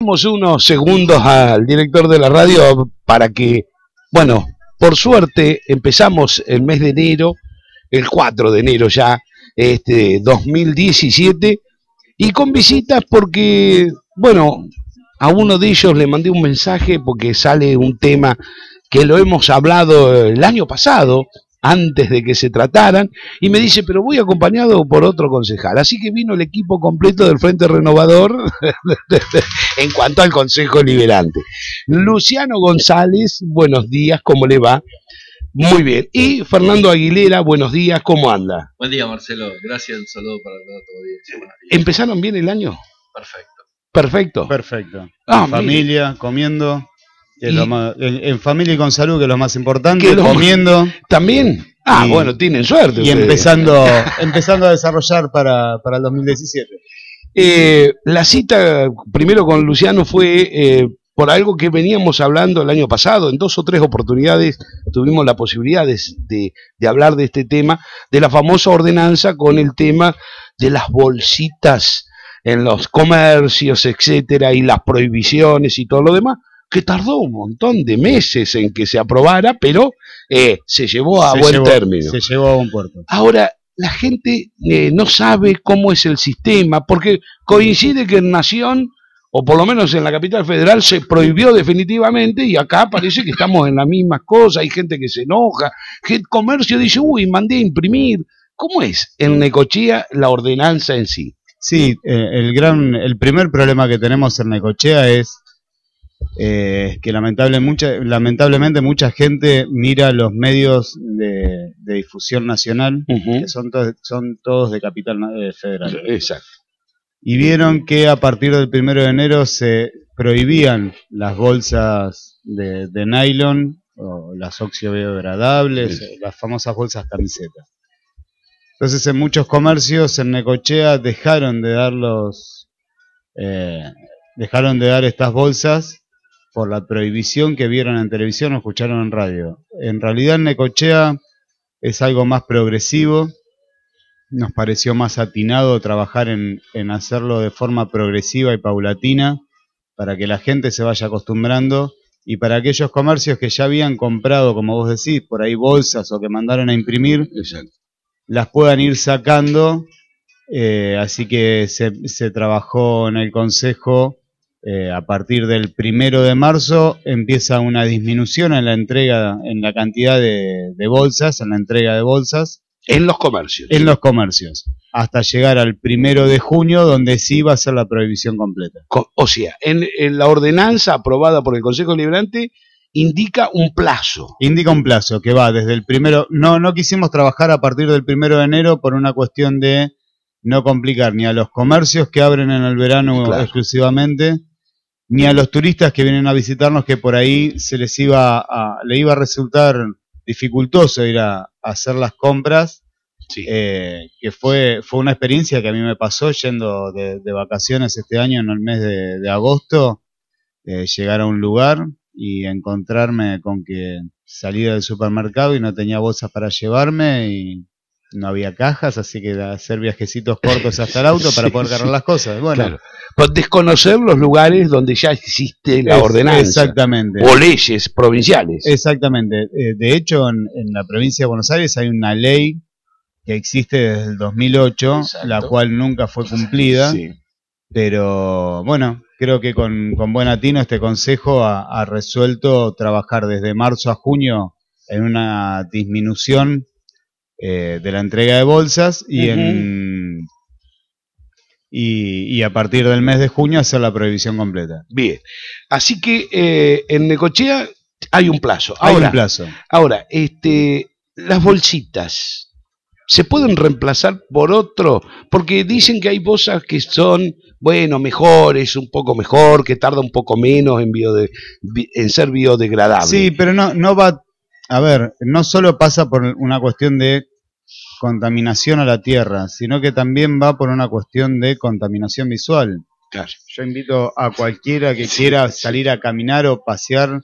unos segundos al director de la radio para que, bueno, por suerte empezamos el mes de enero, el 4 de enero ya, este 2017, y con visitas porque, bueno, a uno de ellos le mandé un mensaje porque sale un tema que lo hemos hablado el año pasado, antes de que se trataran, y me mm. dice, pero voy acompañado por otro concejal. Así que vino el equipo completo del Frente Renovador en cuanto al Consejo Liberante. Luciano González, buenos días, ¿cómo le va? Muy bien. Y Fernando Aguilera, buenos días, ¿cómo anda? Buen día, Marcelo. Gracias, un saludo para todo el día. ¿Empezaron bien el año? Perfecto. Perfecto. Perfecto. Ah, familia, comiendo en, familia y con salud, que es lo más importante, comiendo. también. Ah, bueno, tienen suerte. Y empezando, empezando a desarrollar para, para el 2017. Eh, la cita primero con Luciano fue eh, por algo que veníamos hablando el año pasado, en dos o tres oportunidades tuvimos la posibilidad de, de, hablar de este tema, de la famosa ordenanza con el tema de las bolsitas en los comercios, etcétera, y las prohibiciones y todo lo demás que tardó un montón de meses en que se aprobara, pero eh, se llevó a buen término. Se llevó a buen puerto. Ahora, la gente eh, no sabe cómo es el sistema, porque coincide que en Nación, o por lo menos en la capital federal, se prohibió definitivamente y acá parece que estamos en las mismas cosas, hay gente que se enoja, que el comercio dice, uy, mandé a imprimir. ¿Cómo es en Necochea la ordenanza en sí? Sí, eh, el gran, el primer problema que tenemos en Necochea es eh, que lamentablemente mucha gente mira los medios de, difusión nacional, que son, son todos de capital eh, federal. Y vieron que a partir del primero de enero se prohibían las bolsas de, nylon, o las oxiobiodegradables, las famosas bolsas camisetas. Entonces en muchos comercios en Necochea dejaron de dar eh, dejaron de dar estas bolsas por la prohibición que vieron en televisión o escucharon en radio. En realidad Necochea es algo más progresivo, nos pareció más atinado trabajar en, hacerlo de forma progresiva y paulatina para que la gente se vaya acostumbrando y para aquellos comercios que ya habían comprado, como vos decís, por ahí bolsas o que mandaron a imprimir, las puedan ir sacando. Eh, así que se, se, trabajó en el Consejo eh, a partir del primero de marzo empieza una disminución en la entrega, en la cantidad de, bolsas, en la entrega de bolsas. En los comercios. En los comercios. Hasta llegar al primero de junio, donde sí va a ser la prohibición completa. O sea, en, la ordenanza aprobada por el Consejo Liberante indica un plazo. Indica un plazo que va desde el primero. No, no quisimos trabajar a partir del primero de enero por una cuestión de no complicar ni a los comercios que abren en el verano exclusivamente, ni a los turistas que vienen a visitarnos que por ahí se les iba a, le iba a resultar dificultoso ir a, hacer las compras. Eh, que fue, fue una experiencia que a mí me pasó yendo de, vacaciones este año en el mes de, agosto, eh, llegar a un lugar y encontrarme con que salía del supermercado y no tenía bolsas para llevarme y no había cajas, así que hacer viajecitos cortos hasta el auto para poder cargar las cosas. Bueno, desconocer los lugares donde ya existe la ordenanza. Exactamente. O leyes provinciales. Exactamente. Eh, de hecho, en, la provincia de Buenos Aires hay una ley que existe desde el 2008, la cual nunca fue cumplida. Pero bueno, creo que con, con, buen atino este consejo ha resuelto trabajar desde marzo a junio en una disminución eh, de la entrega de bolsas y en y, a partir del mes de junio hacer la prohibición completa. Bien, así que eh, en Necochea hay un plazo. Ahora, hay un plazo. Ahora, este, las bolsitas se pueden reemplazar por otro, porque dicen que hay bolsas que son, bueno, mejores, un poco mejor, que tarda un poco menos en, de en ser biodegradable. Sí, pero no, no va, a ver, no solo pasa por una cuestión de contaminación a la tierra, sino que también va por una cuestión de contaminación visual. Yo invito a cualquiera que quiera salir a caminar o pasear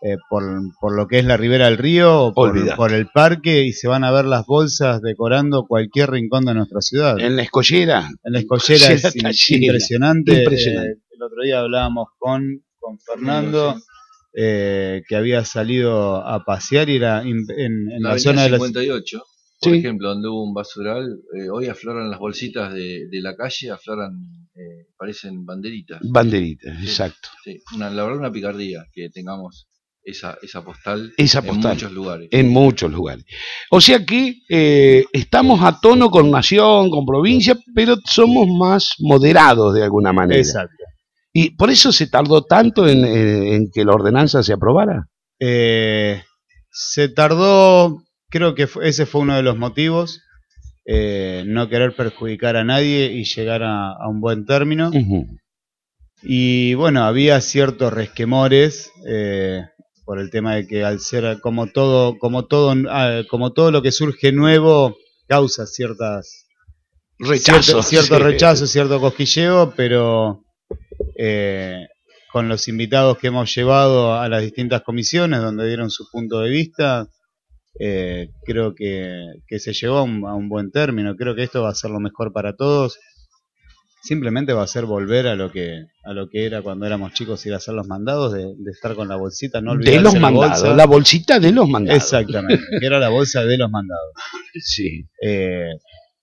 eh, por, por, lo que es la ribera del río o por, el parque y se van a ver las bolsas decorando cualquier rincón de nuestra ciudad. En la escollera. En la escollera, es impresionante. Eh, el otro día hablábamos con, con Fernando. Eh, que había salido a pasear y era en, la, zona de 58. Por ejemplo, donde hubo un basural, eh, hoy afloran las bolsitas de, la calle, afloran, eh, parecen banderitas. Banderitas, exacto. la verdad, una picardía que tengamos esa, postal en muchos lugares. En muchos lugares. O sea que eh, estamos a tono con nación, con provincia, pero somos más moderados de alguna manera. Exacto. ¿Y por eso se tardó tanto en, en que la ordenanza se aprobara? se tardó Creo que ese fue uno de los motivos, eh, no querer perjudicar a nadie y llegar a, un buen término. Y bueno, había ciertos resquemores eh, por el tema de que al ser como todo, como todo, ah, como todo lo que surge nuevo causa ciertas rechazos, cierto, rechazo, cierto cosquilleo, pero eh, con los invitados que hemos llevado a las distintas comisiones donde dieron su punto de vista, eh, creo que, se llegó a un, buen término, creo que esto va a ser lo mejor para todos. Simplemente va a ser volver a lo que a lo que era cuando éramos chicos ir a hacer los mandados de, estar con la bolsita, no de los mandados, la, bolsita de los mandados. Exactamente, que era la bolsa de los mandados. Sí. Eh,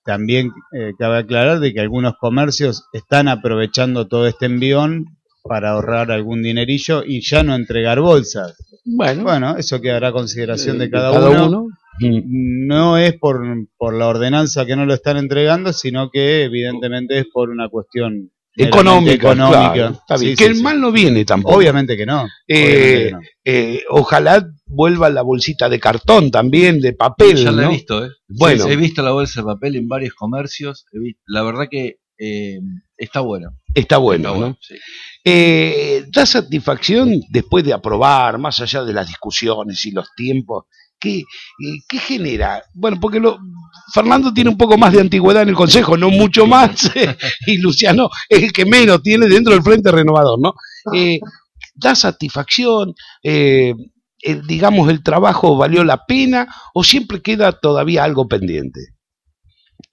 también eh, cabe aclarar de que algunos comercios están aprovechando todo este envión para ahorrar algún dinerillo y ya no entregar bolsas. Bueno, bueno eso quedará a consideración de cada, uno. Mm. No es por, por la ordenanza que no lo están entregando, sino que evidentemente es por una cuestión económica. que el mal no viene tampoco. Obviamente que no. Eh, eh, ojalá vuelva la bolsita de cartón también, de papel. Ya la he visto, ¿eh? Bueno. he visto la bolsa de papel en varios comercios. La verdad que eh, está bueno. Está bueno. Eh, ¿Da satisfacción después de aprobar, más allá de las discusiones y los tiempos? ¿Qué, eh, genera? Bueno, porque Fernando tiene un poco más de antigüedad en el Consejo, no mucho más, y Luciano es el que menos tiene dentro del Frente Renovador, ¿no? ¿Da satisfacción? digamos, el trabajo valió la pena o siempre queda todavía algo pendiente?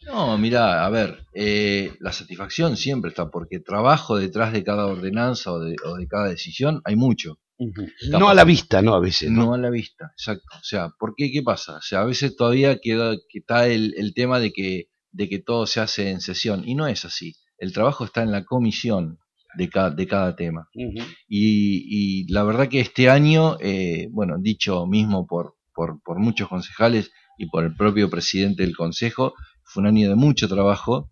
No, mira, a ver, eh, la satisfacción siempre está, porque trabajo detrás de cada ordenanza o de, cada decisión hay mucho. No a la vista, ¿no? A veces. ¿no? a la vista, exacto. O sea, ¿por qué? ¿Qué pasa? O sea, a veces todavía queda, que está el, tema de que, de que todo se hace en sesión, y no es así. El trabajo está en la comisión de, de cada tema. y, la verdad que este año, eh, bueno, dicho mismo por, por, por muchos concejales y por el propio presidente del consejo, fue un año de mucho trabajo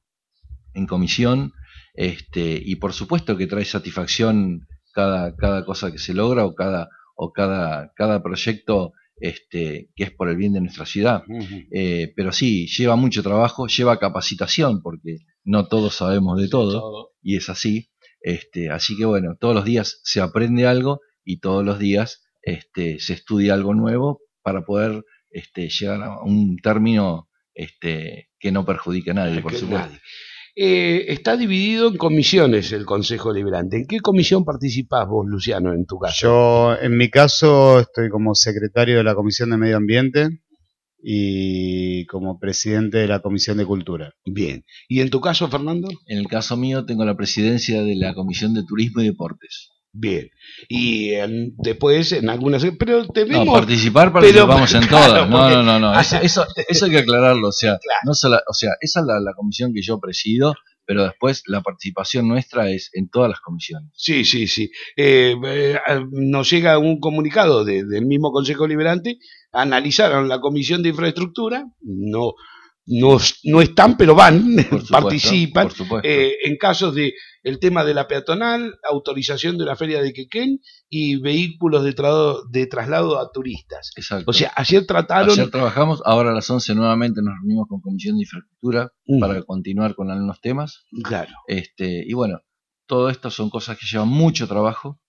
en comisión, este, y por supuesto que trae satisfacción cada, cada cosa que se logra o cada, o cada, cada proyecto este, que es por el bien de nuestra ciudad. Eh, pero sí, lleva mucho trabajo, lleva capacitación, porque no todos sabemos de todo, y es así. Este, así que bueno, todos los días se aprende algo y todos los días este, se estudia algo nuevo para poder este, llegar a un término este, que no perjudique a nadie, por supuesto. Eh, está dividido en comisiones el Consejo Liberante. ¿En qué comisión participás vos, Luciano, en tu caso? Yo, en mi caso, estoy como secretario de la Comisión de Medio Ambiente y como presidente de la Comisión de Cultura. Bien. ¿Y en tu caso, Fernando? En el caso mío, tengo la presidencia de la Comisión de Turismo y Deportes. Bien. Y después en algunas. Pero No, participar, participamos en todas. No, no, no, Eso, eso, hay que aclararlo. O sea, no solo, o sea esa es la, comisión que yo presido, pero después la participación nuestra es en todas las comisiones. Sí, sí, sí. Eh, eh, nos llega un comunicado del mismo Consejo Liberante. Analizaron la comisión de infraestructura. No no, no están, pero van, participan. Eh, en casos de el tema de la peatonal, autorización de la feria de Quequén y vehículos de, de traslado a turistas. Exacto. O sea, ayer trataron... Ayer trabajamos, ahora a las 11 nuevamente nos reunimos con Comisión de Infraestructura mm. para continuar con algunos temas. Claro. Este, y bueno, todo esto son cosas que llevan mucho trabajo.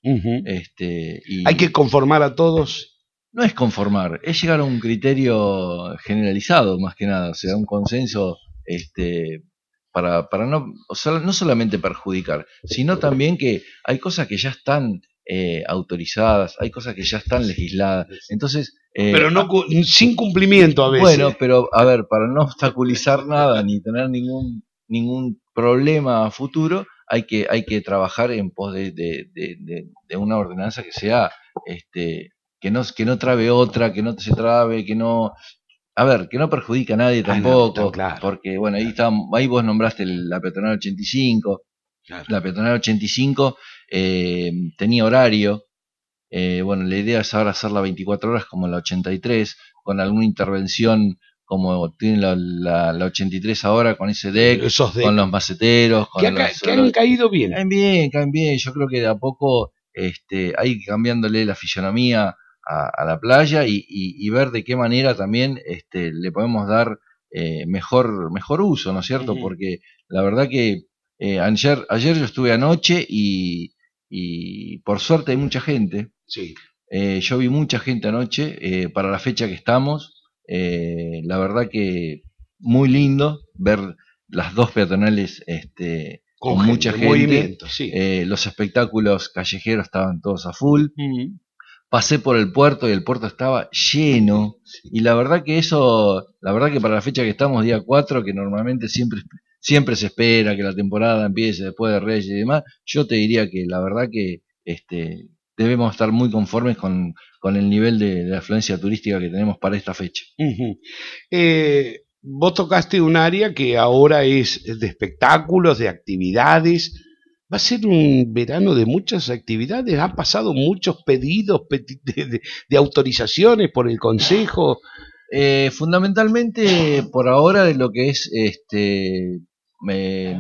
este, Hay que conformar a todos no es conformar, es llegar a un criterio generalizado más que nada, o sea, un consenso este, para, para no, no solamente perjudicar, sino también que hay cosas que ya están eh, autorizadas, hay cosas que ya están legisladas. Entonces. Eh, pero no ah, sin cumplimiento a veces. Bueno, pero a ver, para no obstaculizar nada ni tener ningún, ningún problema a futuro, hay que, hay que trabajar en pos de, de, de una ordenanza que sea este, que no, que no trabe otra, que no se trabe, que no... A ver, que no perjudica a nadie ah, tampoco, porque bueno, ahí, está, ahí vos nombraste la Petronal 85, la Petronal 85 eh, tenía horario, eh, bueno, la idea es ahora hacerla 24 horas como la 83, con alguna intervención como tiene la, la, 83 ahora, con e eh, ese deck, con los maceteros. Con que, que, han caído bien. Caen bien, caen bien. Yo creo que de a poco este, hay cambiándole la fisionomía a, la playa y, ver de qué manera también este, le podemos dar eh, mejor, mejor uso, ¿no es cierto? Porque la verdad que eh, ayer, ayer yo estuve anoche y, por suerte hay mucha gente. Sí. Eh, yo vi mucha gente anoche para la fecha que estamos. la verdad que muy lindo ver las dos peatonales este, con, mucha gente. los espectáculos callejeros estaban todos a full pasé por el puerto y el puerto estaba lleno. Y la verdad que eso, la verdad que para la fecha que estamos, día 4, que normalmente siempre, siempre se espera que la temporada empiece después de Reyes y demás, yo te diría que la verdad que este, debemos estar muy conformes con, el nivel de, afluencia turística que tenemos para esta fecha. Eh, vos tocaste un área que ahora es de espectáculos, de actividades Va a ser un verano de muchas actividades. Han pasado muchos pedidos de, autorizaciones por el Consejo. Eh, fundamentalmente, por ahora, de lo que es este eh,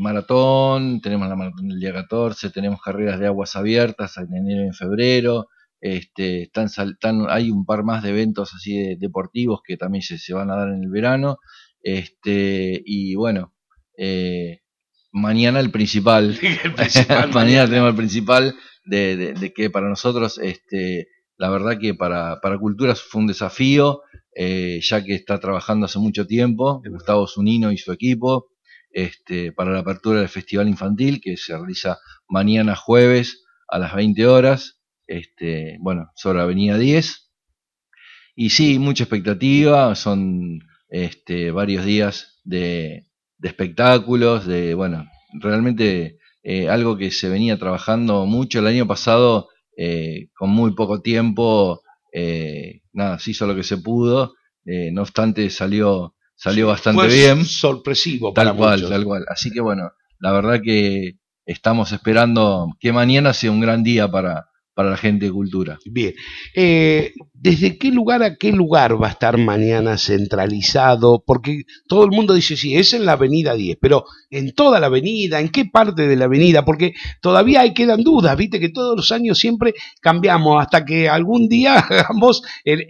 maratón, tenemos la maratón el día 14, tenemos carreras de aguas abiertas en enero y en febrero. Este, están, están, hay un par más de eventos así deportivos que también se, se, van a dar en el verano. Este, y bueno, eh, mañana el principal. el mañana tenemos el principal de, que para nosotros, este, la verdad que para, para Culturas fue un desafío, eh, ya que está trabajando hace mucho tiempo, Gustavo Zunino y su equipo, este, para la apertura del Festival Infantil, que se realiza mañana jueves a las 20 horas, este, bueno, sobre la Avenida 10. Y sí, mucha expectativa, son este, varios días de, de espectáculos, de, bueno, realmente eh, algo que se venía trabajando mucho el año pasado eh, con muy poco tiempo, eh, nada, se hizo lo que se pudo, no obstante salió, salió bastante fue bien. Sorpresivo, tal cual, tal cual. Así que bueno, la verdad que estamos esperando que mañana sea un gran día para, para la gente de cultura. Bien. ¿Desde qué lugar a qué lugar va a estar mañana centralizado? Porque todo el mundo dice, sí, es en la avenida 10, pero en toda la avenida, ¿en qué parte de la avenida? Porque todavía hay quedan dudas, viste que todos los años siempre cambiamos hasta que algún día hagamos, el,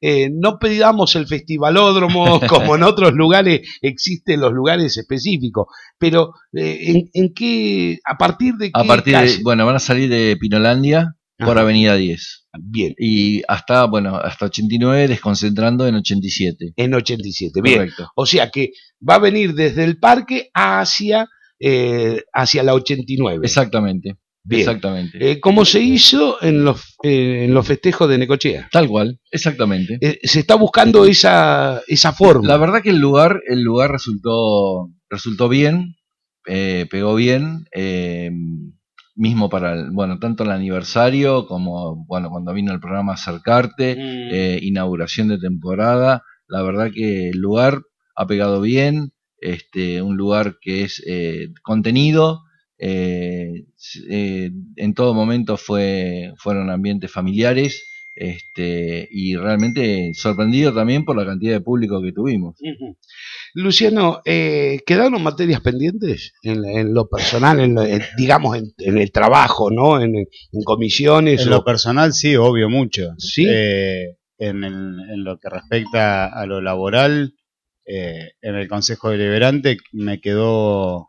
eh, no pedamos el festivalódromo como en otros lugares existen los lugares específicos, pero eh, en, qué, a partir de... A partir de, bueno, van a salir de Pinolandia por Avenida 10. Bien. Y hasta, bueno, hasta 89, desconcentrando en 87. En 87, bien. Correcto. O sea que va a venir desde el parque hacia, eh, hacia la 89. Exactamente. Bien. Exactamente. Eh, como se hizo en los, eh, en los festejos de Necochea. Tal cual, exactamente. Eh, se está buscando esa, esa forma. La verdad que el lugar, el lugar resultó, resultó bien, pegó bien mismo para el, bueno, tanto el aniversario como, bueno, cuando vino el programa Acercarte, mm. eh, inauguración de temporada, la verdad que el lugar ha pegado bien, este, un lugar que es eh, contenido, eh, en todo momento fue, fueron ambientes familiares, este, y realmente sorprendido también por la cantidad de público que tuvimos. Luciano, eh, ¿quedaron materias pendientes en, en lo personal, digamos en, el trabajo, ¿no? en, comisiones? En lo personal sí, obvio, mucho. ¿Sí? Eh, en, lo que respecta a lo laboral, eh, en el Consejo Deliberante me quedó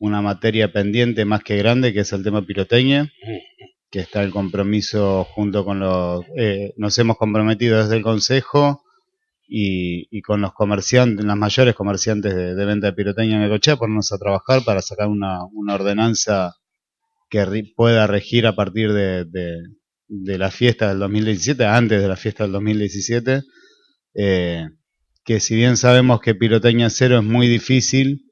una materia pendiente más que grande, que es el tema piroteña que está el compromiso junto con los... Eh, nos hemos comprometido desde el Consejo y, y, con los comerciantes, las mayores comerciantes de, venta de piroteña en a ponernos a trabajar para sacar una, una ordenanza que pueda regir a partir de, de, la fiesta del 2017, antes de la fiesta del 2017, eh, que si bien sabemos que Piroteña cero es muy difícil,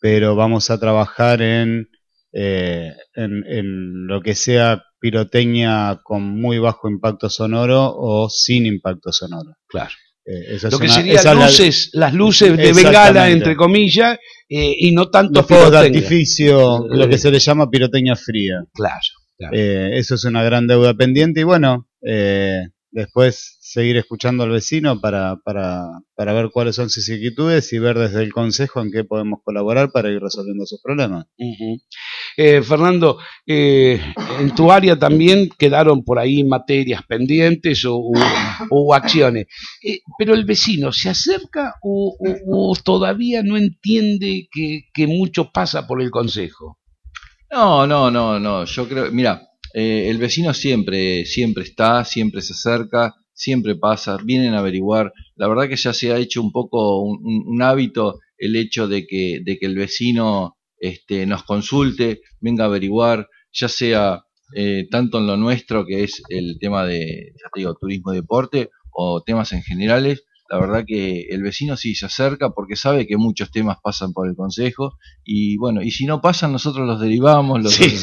pero vamos a trabajar en eh, en, lo que sea piroteña con muy bajo impacto sonoro o sin impacto sonoro. Claro. Eh, lo que serían luces, las luces de bengala, entre comillas, eh, y no tanto de artificio, lo que se le llama piroteña fría. Claro. eso es una gran deuda pendiente y bueno, eh, después seguir escuchando al vecino para, ver cuáles son sus inquietudes y ver desde el Consejo en qué podemos colaborar para ir resolviendo sus problemas. Eh, Fernando, eh, en tu área también quedaron por ahí materias pendientes o, acciones, eh, pero el vecino se acerca o, todavía no entiende que, que mucho pasa por el Consejo. No, no, no, no, yo creo, mira, eh, el vecino siempre, siempre está, siempre se acerca, siempre pasa, vienen a averiguar. La verdad que ya se ha hecho un poco un, hábito el hecho de que, de que el vecino este, nos consulte, venga a averiguar, ya sea eh, tanto en lo nuestro, que es el tema de, ya te digo, turismo y deporte, o temas en generales, la verdad que el vecino sí se acerca porque sabe que muchos temas pasan por el consejo y bueno, y si no pasan nosotros los derivamos, los sí, o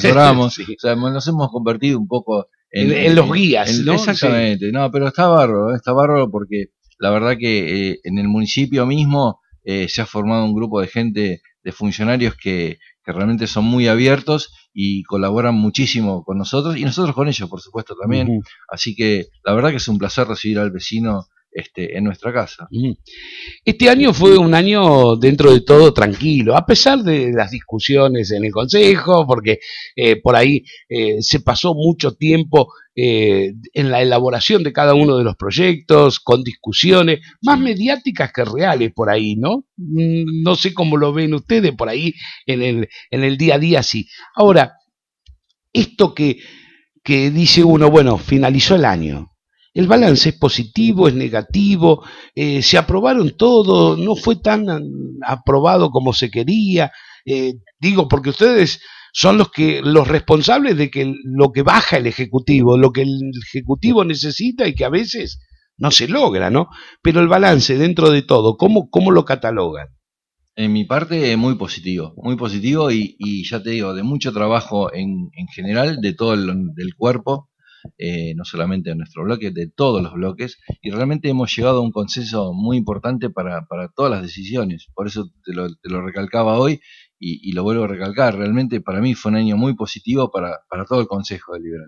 sea, nos hemos convertido un poco en, los guías. Exactamente, no, pero está bárbaro, ¿eh? está bárbaro porque la verdad que eh, en el municipio mismo eh, se ha formado un grupo de gente, de funcionarios que, que realmente son muy abiertos y colaboran muchísimo con nosotros y nosotros con ellos, por supuesto, también. Así que la verdad que es un placer recibir al vecino este, en nuestra casa. Este año fue un año dentro de todo tranquilo, a pesar de las discusiones en el Consejo, porque eh, por ahí eh, se pasó mucho tiempo eh, en la elaboración de cada uno de los proyectos, con discusiones más mediáticas que reales por ahí, ¿no? Mm, no sé cómo lo ven ustedes por ahí en el, día a día, sí. Ahora, esto que dice uno, bueno, finalizó el año, el balance es positivo, es negativo, eh, se aprobaron todo, no fue tan aprobado como se quería. Eh, digo, porque ustedes son los que los responsables de que lo que baja el ejecutivo, lo que el ejecutivo necesita y que a veces no se logra, ¿no? Pero el balance dentro de todo, ¿cómo, lo catalogan? En mi parte, eh, muy positivo, muy positivo y, ya te digo, de mucho trabajo en, en general, de todo el cuerpo, eh, no solamente de nuestro bloque, de todos los bloques, y realmente hemos llegado a un consenso muy importante para, para todas las decisiones. Por eso te lo, te lo recalcaba hoy y, lo vuelvo a recalcar, realmente para mí fue un año muy positivo para, para todo el Consejo de liberal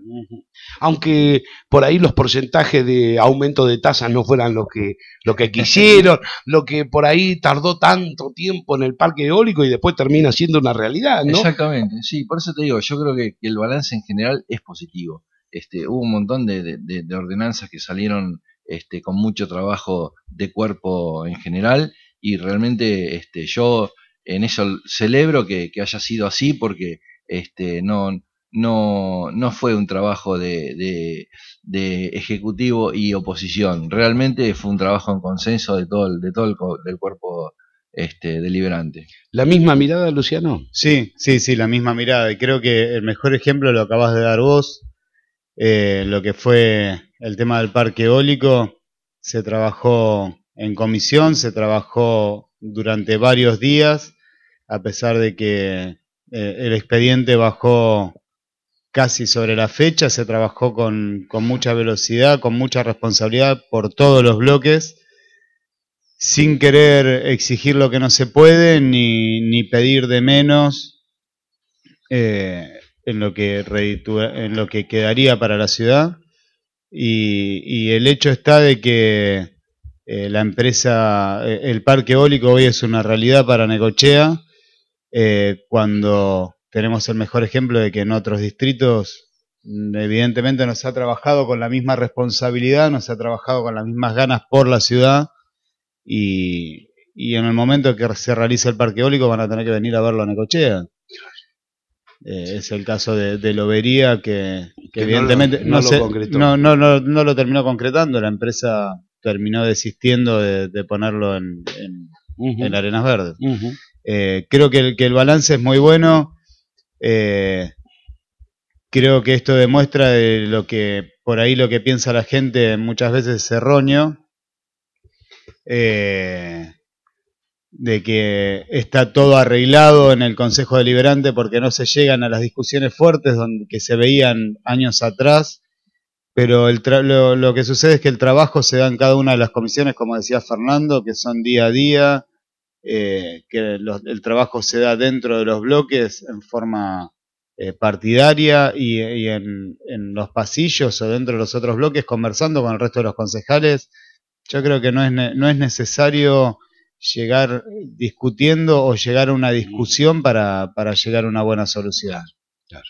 Aunque por ahí los porcentajes de aumento de tasas no fueran lo que, lo que quisieron, lo que por ahí tardó tanto tiempo en el parque eólico y después termina siendo una realidad, Exactamente, sí, por eso te digo, yo creo que el balance en general es positivo este, hubo un montón de, ordenanzas que salieron este, con mucho trabajo de cuerpo en general y realmente este, yo en eso celebro que, haya sido así porque este, no, no, no fue un trabajo de, de, ejecutivo y oposición, realmente fue un trabajo en consenso de todo el, de todo el, del cuerpo este, deliberante. ¿La misma mirada, Luciano? Sí, sí, sí, la misma mirada. Y creo que el mejor ejemplo lo acabas de dar vos. Eh, lo que fue el tema del parque eólico, se trabajó en comisión, se trabajó durante varios días, a pesar de que eh, el expediente bajó casi sobre la fecha, se trabajó con, mucha velocidad, con mucha responsabilidad por todos los bloques, sin querer exigir lo que no se puede, ni, pedir de menos. Eh, en lo que, en lo que quedaría para la ciudad. Y, el hecho está de que eh, la empresa, eh, el parque eólico hoy es una realidad para Necochea, eh, cuando tenemos el mejor ejemplo de que en otros distritos mm, evidentemente nos ha trabajado con la misma responsabilidad, nos ha trabajado con las mismas ganas por la ciudad y, y en el momento que se realice el parque eólico van a tener que venir a verlo a Necochea. Eh, es el caso de, de Lobería, que, evidentemente no, lo, terminó concretando. La empresa terminó desistiendo de, ponerlo en, en, Arenas Verdes. Eh, creo que el, que el balance es muy bueno. Eh, creo que esto demuestra lo que por ahí lo que piensa la gente muchas veces es erróneo de que está todo arreglado en el Consejo Deliberante porque no se llegan a las discusiones fuertes donde, que se veían años atrás, pero lo, que sucede es que el trabajo se da en cada una de las comisiones, como decía Fernando, que son día a día, eh, que el trabajo se da dentro de los bloques en forma eh, partidaria y, en, los pasillos o dentro de los otros bloques conversando con el resto de los concejales. Yo creo que no es, no es necesario llegar discutiendo o llegar a una discusión para, para llegar a una buena solución. Claro.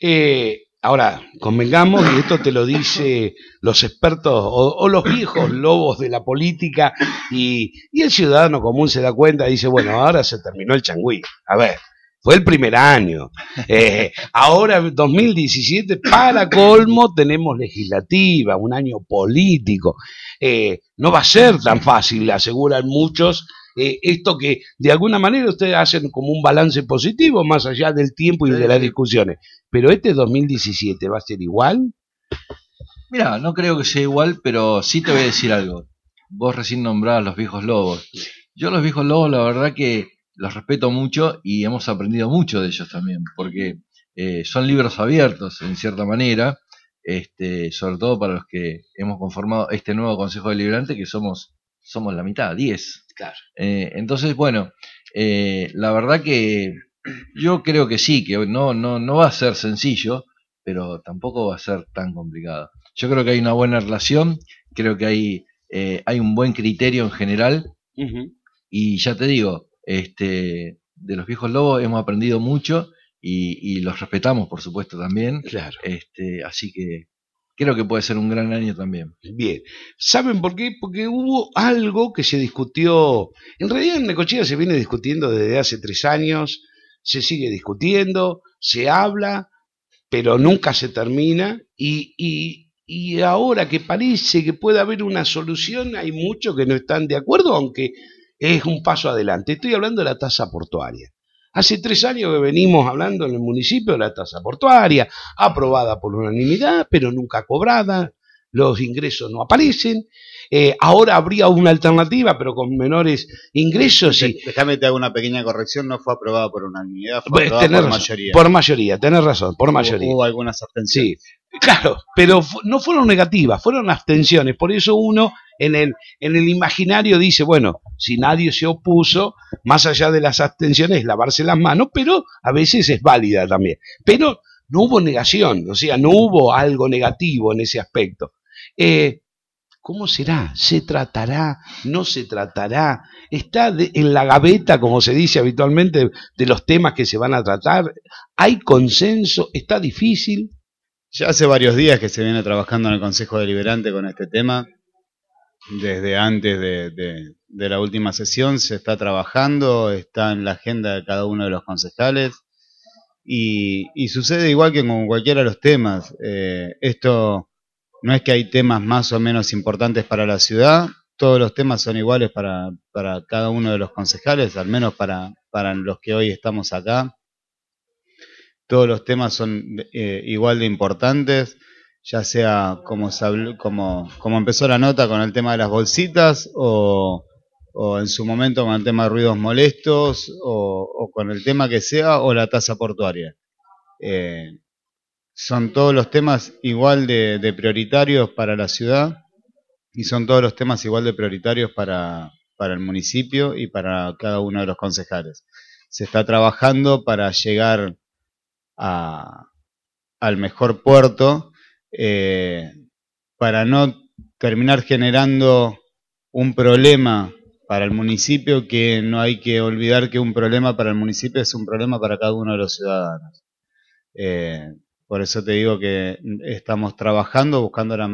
Eh, ahora, convengamos, y esto te lo dice los expertos o, o los viejos lobos de la política, y, y, el ciudadano común se da cuenta y dice, bueno, ahora se terminó el changüí. A ver, fue el primer año. Eh, ahora, 2017, para colmo, tenemos legislativa, un año político. Eh, no va a ser tan fácil, aseguran muchos, eh, esto que de alguna manera ustedes hacen como un balance positivo, más allá del tiempo y de las discusiones. Pero este 2017 va a ser igual. Mira, no creo que sea igual, pero sí te voy a decir algo. Vos recién nombrás los viejos lobos. Yo los viejos lobos, la verdad que los respeto mucho y hemos aprendido mucho de ellos también, porque eh, son libros abiertos en cierta manera, este, sobre todo para los que hemos conformado este nuevo Consejo Deliberante, que somos, somos la mitad, 10. Claro. Eh, entonces, bueno, eh, la verdad que yo creo que sí, que no, no, no va a ser sencillo, pero tampoco va a ser tan complicado. Yo creo que hay una buena relación, creo que hay, hay un buen criterio en general, y ya te digo, este, de los viejos lobos hemos aprendido mucho y, los respetamos, por supuesto, también. Este, así que creo que puede ser un gran año también. Bien. ¿Saben por qué? Porque hubo algo que se discutió. En realidad en Necochea se viene discutiendo desde hace tres años, se sigue discutiendo, se habla, pero nunca se termina. y ahora que parece que puede haber una solución, hay muchos que no están de acuerdo, aunque es un paso adelante. Estoy hablando de la tasa portuaria. Hace tres años que venimos hablando en el municipio de la tasa portuaria, aprobada por unanimidad, pero nunca cobrada, los ingresos no aparecen. Eh, ahora habría una alternativa, pero con menores ingresos. Y... Déjame te hago una pequeña corrección, no fue aprobada por unanimidad, fue pues, aprobada por mayoría. Por mayoría, tenés razón, por mayoría. Hubo algunas abstenciones. Sí, Claro, pero no fueron negativas, fueron abstenciones. Por eso uno en el, en el imaginario dice, bueno, si nadie se opuso, más allá de las abstenciones, lavarse las manos, pero a veces es válida también. Pero no hubo negación, o sea, no hubo algo negativo en ese aspecto. Eh, ¿Cómo será? ¿Se tratará? ¿No se tratará? ¿Está en la gaveta, como se dice habitualmente, de los temas que se van a tratar? ¿Hay consenso? ¿Está difícil? Ya hace varios días que se viene trabajando en el Consejo Deliberante con este tema. Desde antes de, la última sesión se está trabajando, está en la agenda de cada uno de los concejales. Y, sucede igual que con cualquiera de los temas. Eh, esto no es que hay temas más o menos importantes para la ciudad, todos los temas son iguales para, para cada uno de los concejales, al menos para, para los que hoy estamos acá todos los temas son eh, igual de importantes, ya sea como, empezó la nota con el tema de las bolsitas o, en su momento con el tema de ruidos molestos o, con el tema que sea o la tasa portuaria. Eh, son todos los temas igual de, prioritarios para la ciudad y son todos los temas igual de prioritarios para, para el municipio y para cada uno de los concejales. Se está trabajando para llegar al mejor puerto eh, para no terminar generando un problema para el municipio que no hay que olvidar que un problema para el municipio es un problema para cada uno de los ciudadanos. Eh, por eso te digo que estamos trabajando, buscando la,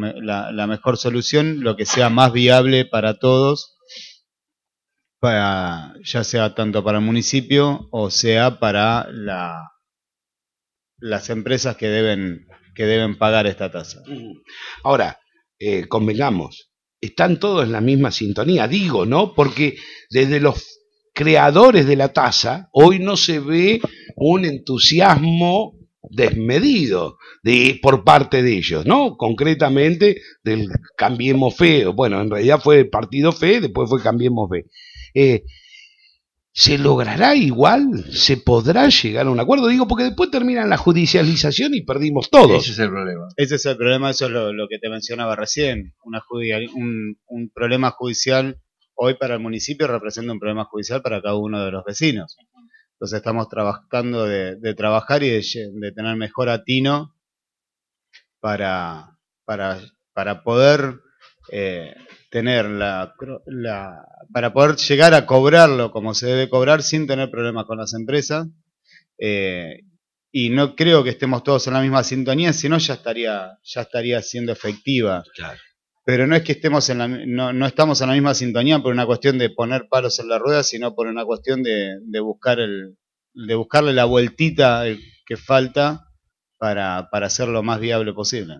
mejor solución, lo que sea más viable para todos, ya sea tanto para el municipio o sea para la, las empresas que deben, que deben pagar esta tasa. Ahora, eh, convengamos, están todos en la misma sintonía, digo, ¿no? Porque desde los creadores de la tasa, hoy no se ve un entusiasmo desmedido de, por parte de ellos, ¿no? Concretamente del Cambiemos Fe, bueno, en realidad fue el partido Fe, después fue Cambiemos Fe se logrará igual, se podrá llegar a un acuerdo. Digo, porque después terminan la judicialización y perdimos todo. Ese es el problema. Ese es el problema, eso es lo, que te mencionaba recién. un, problema judicial hoy para el municipio representa un problema judicial para cada uno de los vecinos. Entonces estamos trabajando de, trabajar y de, tener mejor atino para, para, poder eh, tener la, para poder llegar a cobrarlo como se debe cobrar sin tener problemas con las empresas. Eh, y no creo que estemos todos en la misma sintonía, sino ya estaría, ya estaría siendo efectiva. Pero no es que estemos en la, no, estamos en la misma sintonía por una cuestión de poner palos en la rueda, sino por una cuestión de, buscar el, de buscarle la vueltita eh, que falta para, para hacer lo más viable posible.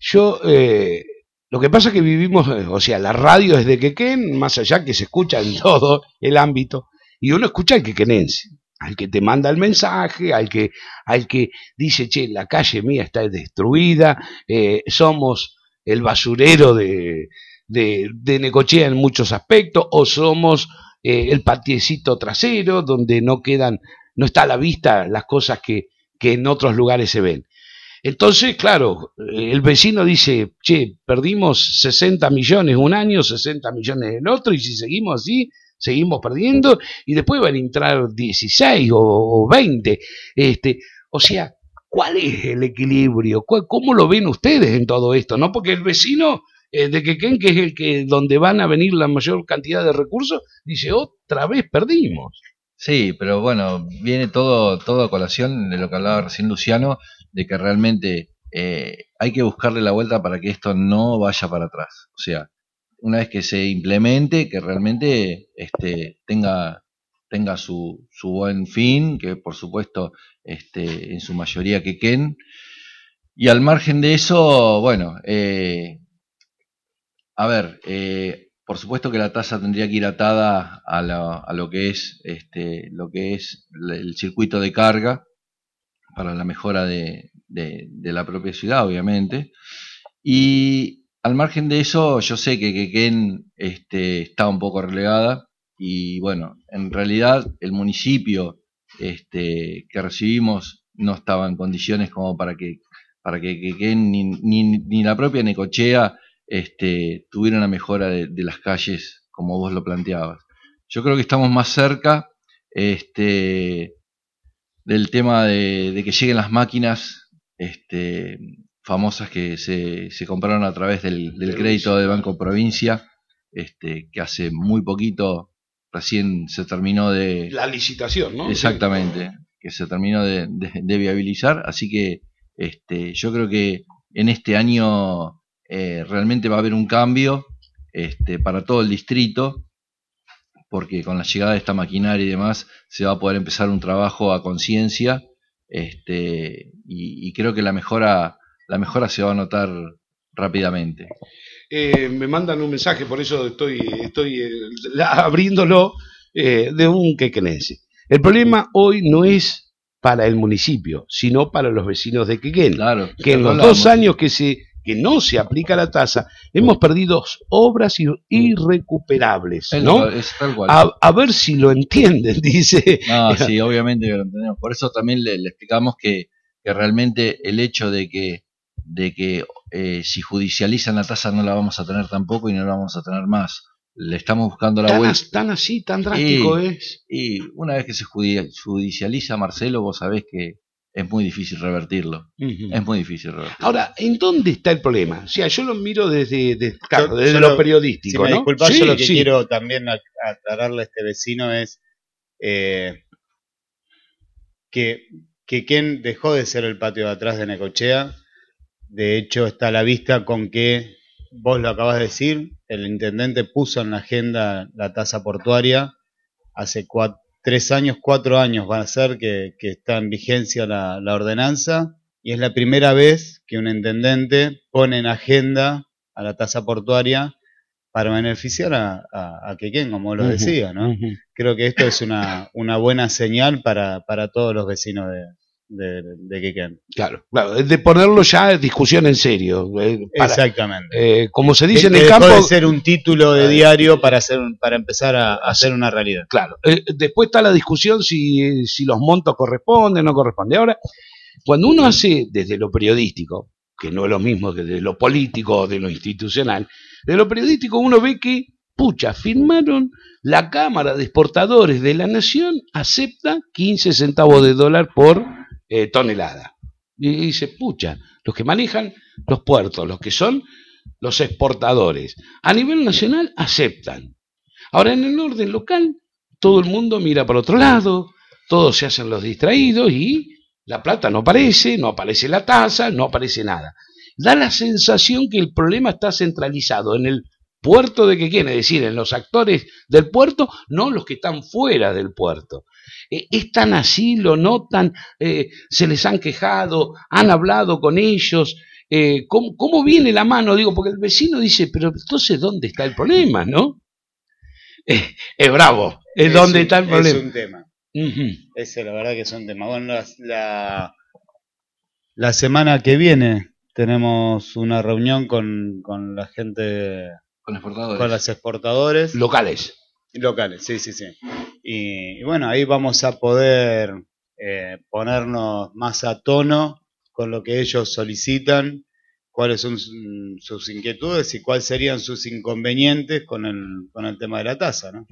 Yo eh lo que pasa es que vivimos, eh, o sea, la radio es de Quequén, más allá que se escucha en todo el ámbito, y uno escucha al quequenense, al que te manda el mensaje, al que, al que dice, che, la calle mía está destruida, eh, somos el basurero de, de, Necochea en muchos aspectos, o somos eh, el patiecito trasero donde no quedan, no está a la vista las cosas que, que en otros lugares se ven. Entonces, claro, eh, el vecino dice, che, perdimos 60 millones un año, 60 millones el otro, y si seguimos así, seguimos perdiendo, y después van a entrar 16 o, veinte. 20. Este, o sea, ¿cuál es el equilibrio? ¿Cómo lo ven ustedes en todo esto? ¿No? Porque el vecino eh, de que que es el que donde van a venir la mayor cantidad de recursos, dice, otra vez perdimos. Sí, pero bueno, viene todo, todo a colación de lo que hablaba recién Luciano, de que realmente eh, hay que buscarle la vuelta para que esto no vaya para atrás. O sea, una vez que se implemente, que realmente este, tenga, tenga su, su buen fin, que por supuesto este, en su mayoría que quen, Y al margen de eso, bueno, eh, a ver, eh, por supuesto que la tasa tendría que ir atada a, a lo que es este, lo que es el circuito de carga, para la mejora de, la propia ciudad, obviamente. Y al margen de eso, yo sé que Quequén este, está un poco relegada y bueno, en realidad el municipio este, que recibimos no estaba en condiciones como para que, para que Quequén ni, ni, la propia Necochea este, tuviera una mejora de, de, las calles como vos lo planteabas. Yo creo que estamos más cerca este, del tema de, que lleguen las máquinas este, famosas que se, compraron a través del, crédito de Banco Provincia, este, que hace muy poquito recién se terminó de... La licitación, ¿no? Exactamente, que se terminó de, viabilizar, así que este, yo creo que en este año eh, realmente va a haber un cambio este, para todo el distrito porque con la llegada de esta maquinaria y demás se va a poder empezar un trabajo a conciencia este, y, creo que la mejora, la mejora se va a notar rápidamente. Eh, me mandan un mensaje, por eso estoy, estoy eh, abriéndolo eh, de un quequenense. El problema hoy no es para el municipio, sino para los vecinos de Quequén, claro, que en los dos años que se que no se aplica la tasa, hemos perdido obras irrecuperables. A, ver si lo entienden, dice. No, sí, obviamente que lo entendemos. Por eso también le, explicamos que, realmente el hecho de que, de que eh, si judicializan la tasa no la vamos a tener tampoco y no la vamos a tener más. Le estamos buscando la vuelta. tan así, tan drástico es. Y una vez que se judicializa, Marcelo, vos sabés que es muy difícil revertirlo. Es muy difícil revertirlo. Ahora, ¿en dónde está el problema? O sea, yo lo miro desde, desde, lo, periodístico. lo que quiero también aclararle a este vecino es eh, que, que Ken dejó de ser el patio de atrás de Necochea. De hecho, está a la vista con que vos lo acabas de decir, el intendente puso en la agenda la tasa portuaria hace cuatro tres años, cuatro años va a ser que, está en vigencia la, ordenanza y es la primera vez que un intendente pone en agenda a la tasa portuaria para beneficiar a, que quien, como lo decía, ¿no? Creo que esto es una, buena señal para todos los vecinos de, de, que Claro, de ponerlo ya en discusión en serio. Eh, Exactamente. Eh, como se dice en el campo, de ser un título de diario para, hacer, para empezar a, hacer una realidad. Claro, eh, después está la discusión si, si los montos corresponden o no corresponden. Ahora, cuando uno hace desde lo periodístico, que no es lo mismo que desde lo político o de lo institucional, de lo periodístico uno ve que, pucha, firmaron la Cámara de Exportadores de la Nación, acepta 15 centavos de dólar por eh, Y, dice, pucha, los que manejan los puertos, los que son los exportadores, a nivel nacional aceptan. Ahora, en el orden local, todo el mundo mira para otro lado, todos se hacen los distraídos y la plata no aparece, no aparece la tasa, no aparece nada. Da la sensación que el problema está centralizado en el puerto de que quiere decir en los actores del puerto, no los que están fuera del puerto. Eh, están así, lo notan, eh, se les han quejado, han hablado con ellos. Eh, ¿cómo, viene la mano? Digo, porque el vecino dice, pero entonces, ¿dónde está el problema? ¿No? es bravo, es, donde está el problema. Es un tema. la verdad que es un tema. Bueno, la, semana que viene tenemos una reunión con, con la gente, con, exportadores. con los exportadores. Locales Locales, sí, sí, sí. Y, bueno, ahí vamos a poder eh, ponernos más a tono con lo que ellos solicitan, cuáles son sus inquietudes y cuáles serían sus inconvenientes con el, con el tema de la tasa, ¿no?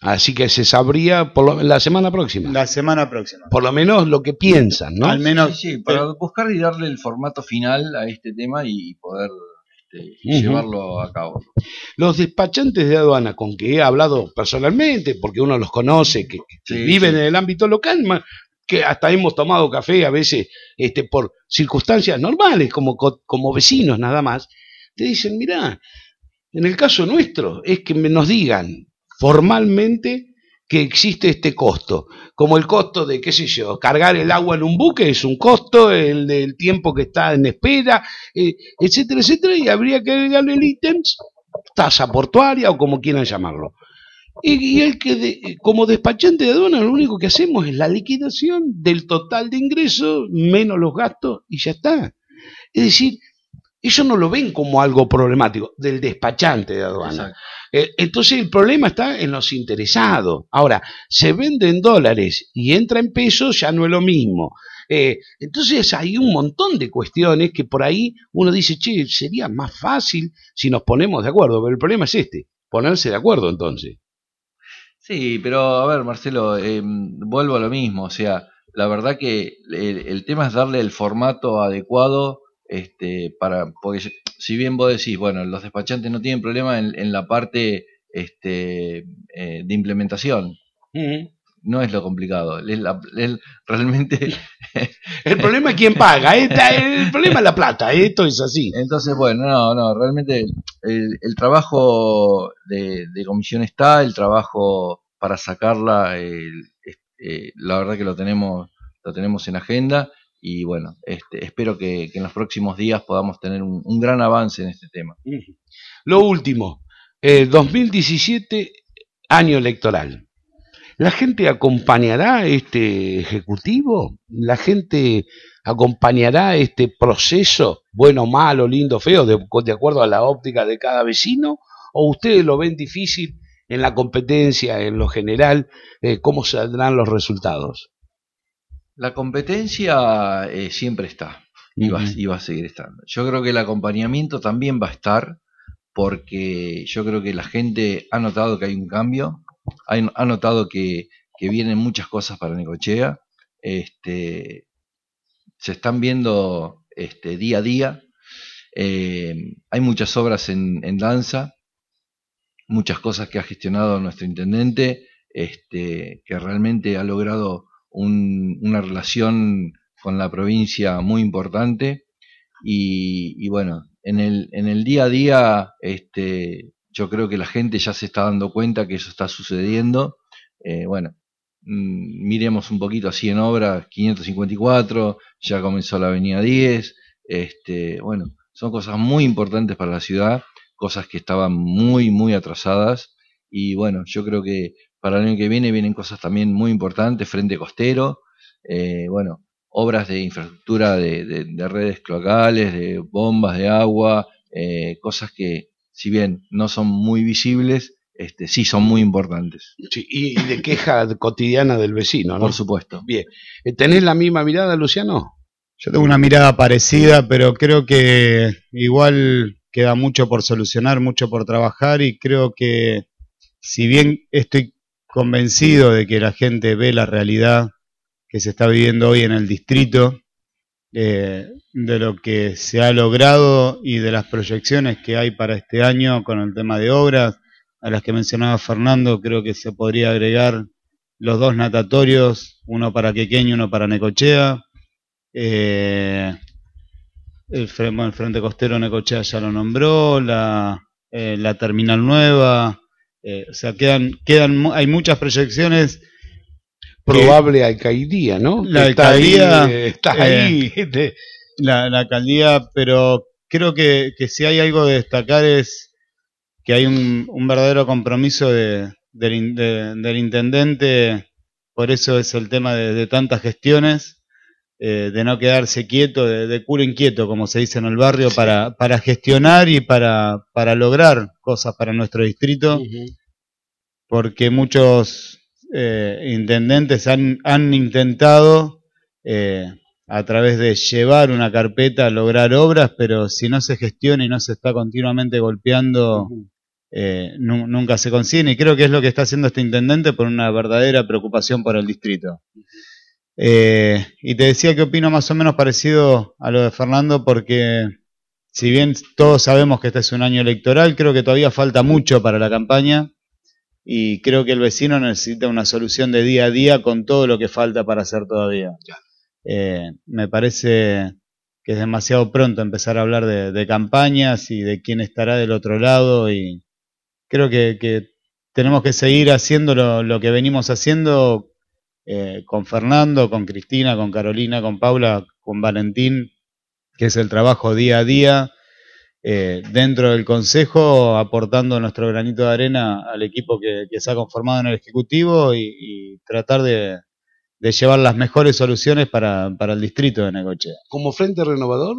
Así que se sabría por la semana próxima. La semana próxima. Por lo menos lo que piensan, ¿no? Al menos. Sí, sí para eh, buscar y darle el formato final a este tema y poder este, llevarlo a cabo. Los despachantes de aduana con que he hablado personalmente, porque uno los conoce, que, viven en el ámbito local, que hasta hemos tomado café a veces este, por circunstancias normales, como, como vecinos nada más, te dicen, mirá, en el caso nuestro es que nos digan formalmente que existe este costo, como el costo de, qué sé yo, cargar el agua en un buque es un costo, el del tiempo que está en espera, eh, etcétera, etcétera, y habría que agregarle el ítems, tasa portuaria o como quieran llamarlo. Y, el que como despachante de aduanas lo único que hacemos es la liquidación del total de ingresos menos los gastos y ya está. Es decir, ellos no lo ven como algo problemático, del despachante de aduana. Eh, entonces el problema está en los interesados. Ahora, se vende en dólares y entra en pesos, ya no es lo mismo. Eh, entonces hay un montón de cuestiones que por ahí uno dice, che, sería más fácil si nos ponemos de acuerdo, pero el problema es este, ponerse de acuerdo entonces. Sí, pero a ver, Marcelo, em, vuelvo a lo mismo, o sea, la verdad que el tema es darle el formato adecuado este, para, porque si bien vos decís, bueno, los despachantes no tienen problema en, la parte este, eh, de implementación. No es lo complicado, realmente... el problema es quién paga, el problema es la plata, esto es así. Entonces, bueno, no, no, realmente el, trabajo de, comisión está, el trabajo para sacarla, este, la verdad que lo tenemos, lo tenemos en agenda y bueno, este, espero que, en los próximos días podamos tener un, gran avance en este tema. Lo último, eh, 2017, año electoral. ¿La gente acompañará este ejecutivo? ¿La gente acompañará este proceso, bueno, malo, lindo, feo, de, acuerdo a la óptica de cada vecino? ¿O ustedes lo ven difícil en la competencia, en lo general, eh, cómo saldrán los resultados? La competencia eh, siempre está y va, y va a seguir estando. Yo creo que el acompañamiento también va a estar porque yo creo que la gente ha notado que hay un cambio, ha notado que, vienen muchas cosas para Necochea, este, se están viendo este, día a día, eh, hay muchas obras en, en, danza, muchas cosas que ha gestionado nuestro intendente, este, que realmente ha logrado una relación con la provincia muy importante y, bueno, en el, en el, día a día este, yo creo que la gente ya se está dando cuenta que eso está sucediendo. Eh, bueno, mm, miremos un poquito así en obra, 554, ya comenzó la Avenida 10, este, bueno, son cosas muy importantes para la ciudad, cosas que estaban muy, muy atrasadas y bueno, yo creo que para el año que viene vienen cosas también muy importantes, frente costero, eh, bueno, obras de infraestructura de, redes cloacales, de bombas de agua, eh, cosas que si bien no son muy visibles, este, sí son muy importantes. Sí, y de queja cotidiana del vecino, ¿no? Por supuesto. Bien. Eh, ¿Tenés la misma mirada, Luciano? Yo tengo una mirada parecida, pero creo que igual queda mucho por solucionar, mucho por trabajar y creo que si bien estoy convencido de que la gente ve la realidad que se está viviendo hoy en el distrito, eh, de lo que se ha logrado y de las proyecciones que hay para este año con el tema de obras, a las que mencionaba Fernando, creo que se podría agregar los dos natatorios, uno para Quequeño y uno para Necochea. Eh, el, Frente Costero Necochea ya lo nombró, la, eh, la Terminal Nueva, eh, o sea, quedan, quedan, hay muchas proyecciones. Probable eh, alcaldía, ¿no? La alcaldía. está ahí. Eh, la, alcaldía, pero creo que, que, si hay algo de destacar es que hay un, un verdadero compromiso de, del, intendente, por eso es el tema de tantas gestiones eh, de no quedarse quieto, de, de, culo inquieto, como se dice en el barrio, para, para gestionar y para, para lograr cosas para nuestro distrito, porque muchos eh, intendentes han, han intentado eh, a través de llevar una carpeta, lograr obras, pero si no se gestiona y no se está continuamente golpeando, nunca se consigue. Y creo que es lo que está haciendo este intendente por una verdadera preocupación por el distrito. Eh, y te decía que opino más o menos parecido a lo de Fernando porque si bien todos sabemos que este es un año electoral, creo que todavía falta mucho para la campaña y creo que el vecino necesita una solución de día a día con todo lo que falta para hacer todavía. Eh, me parece que es demasiado pronto empezar a hablar de, campañas y de quién estará del otro lado y creo que, tenemos que seguir haciendo lo, lo que venimos haciendo eh, con Fernando, con Cristina, con Carolina, con Paula, con Valentín, que es el trabajo día a día eh, dentro del Consejo, aportando nuestro granito de arena al equipo que, se ha conformado en el Ejecutivo y, tratar de, llevar las mejores soluciones para, para el distrito de Negochea. ¿Como Frente Renovador?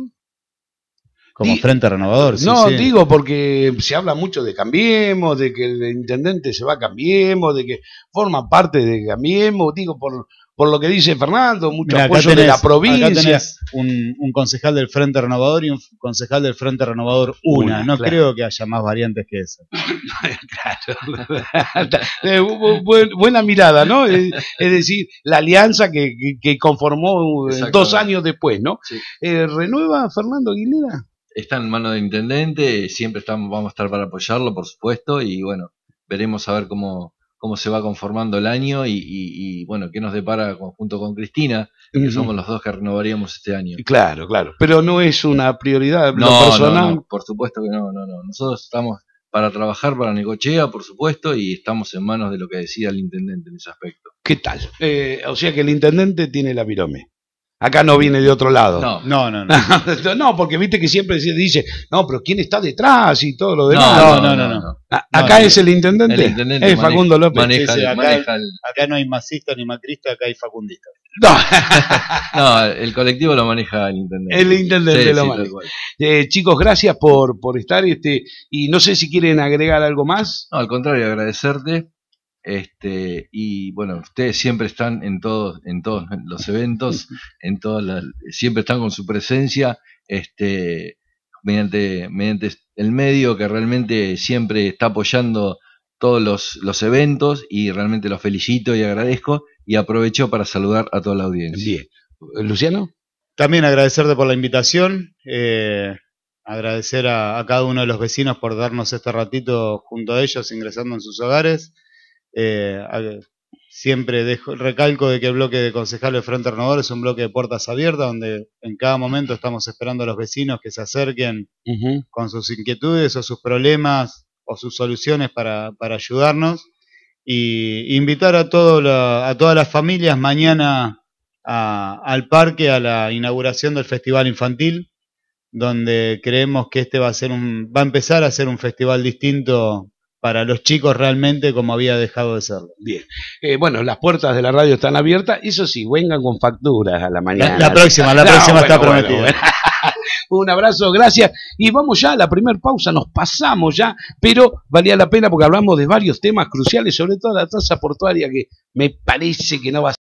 Como Frente Renovador. no, digo porque se habla mucho de Cambiemos, de que el intendente se va a Cambiemos, de que forma parte de Cambiemos, digo por, por lo que dice Fernando, mucho apoyo de la provincia. un, concejal del Frente Renovador y un concejal del Frente Renovador una. no creo que haya más variantes que esa. claro. Buena mirada, ¿no? Es, decir, la alianza que, conformó eh, dos años después, ¿no? Eh, ¿Renueva Fernando Aguilera? está en manos del intendente, siempre estamos, vamos a estar para apoyarlo, por supuesto, y bueno, veremos a ver cómo, cómo se va conformando el año y, bueno, qué nos depara junto con Cristina, que somos los dos que renovaríamos este año. Claro, claro, pero no es una prioridad personal. No, por supuesto que no, no, no. Nosotros estamos para trabajar para Necochea, por supuesto, y estamos en manos de lo que decía el intendente en ese aspecto. ¿Qué tal? Eh, o sea que el intendente tiene la virome. Acá no viene de otro lado. No, no, no. No, porque viste que siempre se dice, no, pero ¿quién está detrás y todo lo demás? No, no, no. no, ah, acá es el intendente. El intendente es Facundo López. acá, no hay masista ni macrista, acá hay Facundista. No. no, el colectivo lo maneja el intendente. El intendente lo maneja. Eh, chicos, gracias por, por estar. este Y no sé si quieren agregar algo más. No, al contrario, agradecerte este, y bueno, ustedes siempre están en todos, en todos los eventos, en todas siempre están con su presencia, este, mediante, mediante el medio que realmente siempre está apoyando todos los, eventos y realmente los felicito y agradezco y aprovecho para saludar a toda la audiencia. Luciano. También agradecerte por la invitación, eh, agradecer a cada uno de los vecinos por darnos este ratito junto a ellos ingresando en sus hogares. Eh, siempre dejo, recalco de que el bloque de concejales de Frente Renovador es un bloque de puertas abiertas, donde en cada momento estamos esperando a los vecinos que se acerquen con sus inquietudes o sus problemas o sus soluciones para, ayudarnos. Y invitar a, a todas las familias mañana al parque a la inauguración del Festival Infantil, donde creemos que este va a, ser un, va a empezar a ser un festival distinto para los chicos realmente como había dejado de serlo. Bien. Eh, bueno, las puertas de la radio están abiertas. Eso sí, vengan con facturas a la mañana. La, próxima, la próxima está prometida. Un abrazo, gracias. Y vamos ya a la primera pausa, nos pasamos ya, pero valía la pena porque hablamos de varios temas cruciales, sobre todo la tasa portuaria, que me parece que no va a ser...